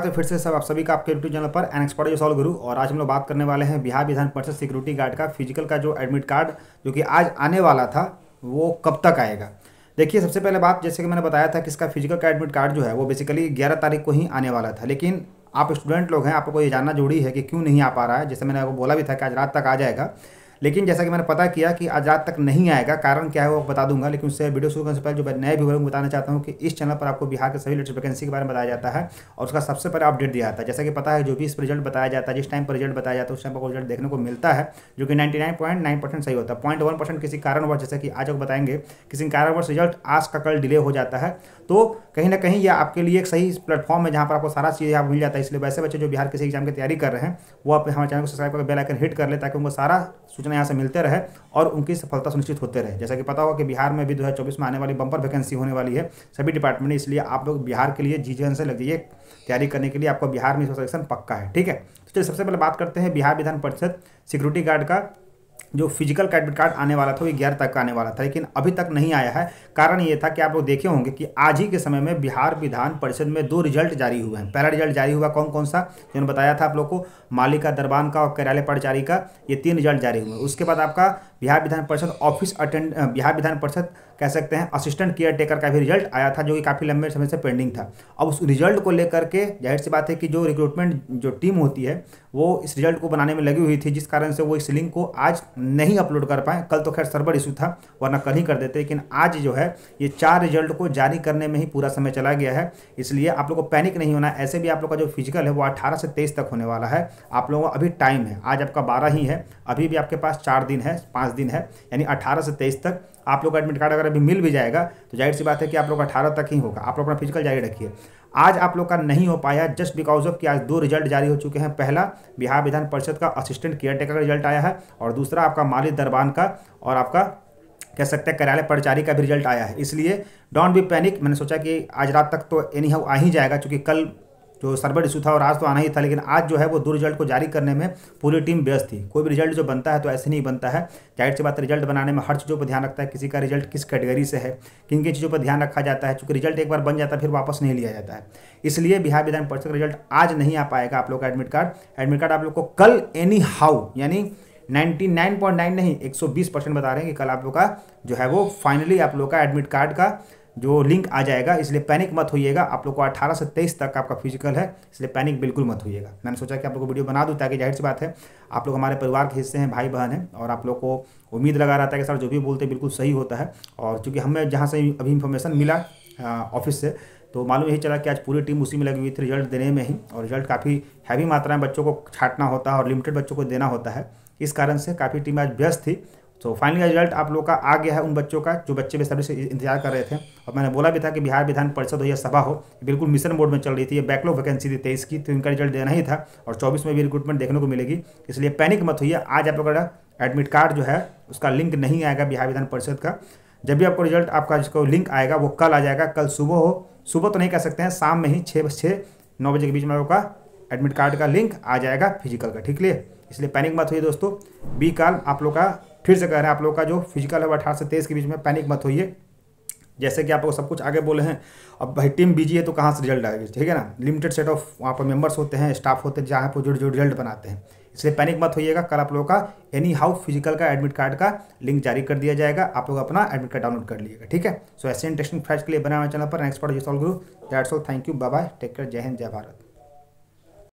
स्वागत तो है फिर से सब आप सभी का आपके यूट्यूब चैनल पर एन एक्सपर्ट जो सॉल्व गुरु और आज हम लोग बात करने वाले हैं बिहार विधान परिषद सिक्योरिटी गार्ड का फिजिकल का जो एडमिट कार्ड जो कि आज आने वाला था वो कब तक आएगा देखिए सबसे पहले बात जैसे कि मैंने बताया था कि इसका फिजिकल का एडमिट कार्ड जो है वो बेसिकली ग्यारह तारीख को ही आने वाला था लेकिन आप स्टूडेंट लोग हैं आपको ये जानना जरूरी है कि क्यों नहीं आ पा रहा है जैसे मैंने आपको बोला भी था कि आज रात तक आ जाएगा लेकिन जैसा कि मैंने पता किया कि आज रात तक नहीं आएगा कारण क्या है वो बता दूंगा लेकिन उससे वीडियो शुरू करने से पहले जो नए व्यूवर को बताना चाहता हूँ कि इस चैनल पर आपको बिहार के सभी लेटेस्ट वैकेंसी के बारे में बताया जाता है और उसका सबसे पहले अपडेट दिया जाता है जैसा कि पता है जो भी इस रिजल्ट बताया जाता है जिस टाइम पर रिजल्ट बताया जाता है उस टाइम पर रिजल्ट देखने को मिलता है जो कि नाइन्टी सही होता है पॉइंट किसी कारणवश जैसे कि आज आप बताएंगे किसी कारणवश रिजल्ट आज का कल डिले हो जाता है तो कहीं ना कहीं यह आपके लिए एक सही प्लेटफॉर्म है जहाँ पर आपको सारा चीज़ आप मिल जाता है इसलिए वैसे बच्चे जो बिहार किसी एग्जाम की तैयारी कर रहे हैं वो आप हमारे चैनल को सब्सक्राइब करके बेलाइकन हिट कर ले ताकि उनको सारा सूचना यहाँ से मिलते रहे और उनकी सफलता सुनिश्चित होते रहे जैसा कि पता होगा कि बिहार में भी दो में आने वाली बंपर वैकेंसी होने वाली है सभी डिपार्टमेंट में इसलिए आप लोग बिहार के लिए जी से लग जाइए तैयारी करने के लिए आपको बिहार में सिलेक्शन पक्का है ठीक है तो चलिए सबसे पहले बात करते हैं बिहार विधान परिषद सिक्योरिटी गार्ड का जो फिजिकल क्रेडिट कार्ड आने वाला था वो ग्यारह तक आने वाला था लेकिन अभी तक नहीं आया है कारण ये था कि आप लोग देखे होंगे कि आज ही के समय में बिहार विधान परिषद में दो रिजल्ट जारी हुए हैं पहला रिजल्ट जारी हुआ कौन कौन सा जिन्होंने बताया था आप लोग को मालिका का दरबान का और कार्यालय पटचारी का ये तीन रिजल्ट जारी हुए उसके बाद आपका बिहार विधान परिषद ऑफिस अटेंड बिहार विधान परिषद कह सकते हैं असिस्टेंट केयर टेकर का भी रिजल्ट आया था जो कि काफ़ी लंबे समय से पेंडिंग था अब उस रिजल्ट को लेकर के जाहिर सी बात है कि जो रिक्रूटमेंट जो टीम होती है वो इस रिजल्ट को बनाने में लगी हुई थी जिस कारण से वो इस लिंक को आज नहीं अपलोड कर पाए कल तो खैर सर्वर इशू था वरना कल ही कर देते लेकिन आज जो है ये चार रिजल्ट को जारी करने में ही पूरा समय चला गया है इसलिए आप लोग को पैनिक नहीं होना ऐसे भी आप लोग का जो फिजिकल है वो अठारह से तेईस तक होने वाला है आप लोगों का अभी टाइम है आज आपका बारह ही है अभी भी आपके पास चार दिन है पाँच दिन है यानी अठारह से तेईस तक आप लोग का एडमिट कार्ड अगर अभी मिल भी जाएगा तो जाहिर सी बात है कि आप लोग अठारह तक ही होगा आप लोग अपना फिजिकल जारी रखिए आज आप लोग का नहीं हो पाया जस्ट बिकॉज ऑफ कि आज दो रिजल्ट जारी हो चुके हैं पहला बिहार विधान परिषद का असिस्टेंट केयर टेकर का रिजल्ट आया है और दूसरा आपका मालिक दरबान का और आपका कह सकते हैं कार्यालय परिचारी का भी रिजल्ट आया है इसलिए डोंट बी पैनिक मैंने सोचा कि आज रात तक तो एनी हाउ आ ही जाएगा क्योंकि कल जो सर्वर इशू था और आज तो आना ही था लेकिन आज जो है वो दो रिजल्ट को जारी करने में पूरी टीम व्यस्त थी कोई भी रिजल्ट जो बनता है तो ऐसे नहीं बनता है जाहिर सी बात रिजल्ट बनाने में हर चीज़ों पर ध्यान रखता है किसी का रिजल्ट किस कैटेगरी से है किन किन चीज़ों पर ध्यान रखा जाता है चूंकि रिजल्ट एक बार बन जाता है फिर वापस नहीं लिया जाता है इसलिए बिहार विधान परिषद का रिजल्ट आज नहीं आ पाएगा आप लोग का एडमिट कार्ड एडमिट कार्ड आप लोग को कल एनी हाउ यानी 99.9 नहीं 120 परसेंट बता रहे हैं कि कल आप लोग का जो है वो फाइनली आप लोग का एडमिट कार्ड का जो लिंक आ जाएगा इसलिए पैनिक मत होइएगा आप लोग को अट्ठारह से तेईस तक आपका फिजिकल है इसलिए पैनिक बिल्कुल मत होइएगा मैंने सोचा कि आप लोग को वीडियो बना दूँ ताकि जाहिर सी बात है आप लोग हमारे परिवार के हिस्से हैं भाई बहन हैं और आप लोग को उम्मीद लगा रहता है कि सर जो भी बोलते हैं बिल्कुल सही होता है और चूँकि हमें जहाँ से अभी इन्फॉर्मेशन मिला ऑफिस से तो मालूम यही चला कि आज पूरी टीम उसी में लगी हुई थी रिजल्ट देने में ही और रिजल्ट काफ़ी हैवी मात्रा में बच्चों को छाटना होता है और लिमिटेड बच्चों को देना होता है इस कारण से काफ़ी टीम आज व्यस्त थी तो फाइनल रिजल्ट आप लोग का आ गया है उन बच्चों का जो बच्चे सभी से इंतजार कर रहे थे और मैंने बोला भी था कि बिहार विधान परिषद हो या सभा हो बिल्कुल मिशन मोड में चल रही थी ये बैकलॉग वैकेंसी थी तेईस की तो इनका रिजल्ट देना ही था और चौबीस में भी रिक्रूटमेंट देखने को मिलेगी इसलिए पैनिक मत हुई आज आप लोग का एडमिट कार्ड जो है उसका लिंक नहीं आएगा बिहार विधान परिषद का जब भी आपको रिजल्ट आपका जिसको लिंक आएगा वो कल आ जाएगा कल सुबह हो सुबह तो नहीं कह सकते हैं शाम में ही छः छः नौ बजे के बीच में आपका एडमिट कार्ड का लिंक आ जाएगा फिजिकल का ठीक लिए इसलिए पैनिक मत हुई दोस्तों बी काल आप लोग का फिर से कह रहे हैं आप लोग का जो फिजिकल है वो अठारह से तेईस के बीच में पैनिक मत होइए जैसे कि आप लोग सब कुछ आगे बोले हैं अब भाई टीम बिजी है तो कहाँ से रिजल्ट आएगी ठीक है ना लिमिटेड सेट ऑफ वहाँ पर मेंबर्स होते हैं स्टाफ होते हैं जहाँ पर जो जो रिजल्ट बनाते हैं इसलिए पैनिक मत होइएगा कल आप लोगों का एनी हाउ फिजिकल का एडमिट कार्ड का लिंक जारी कर दिया जाएगा आप लोग अपना एडमिट कार्ड डाउनलोड कर लीजिएगा ठीक है सो ऐसे इंटरेस्टिंग फैच के लिए बनाया हुआ चैनल पर नेक्स्ट पॉट जिस ऑल गुरु that's all thank you bye bye take care जय हिंद जय भारत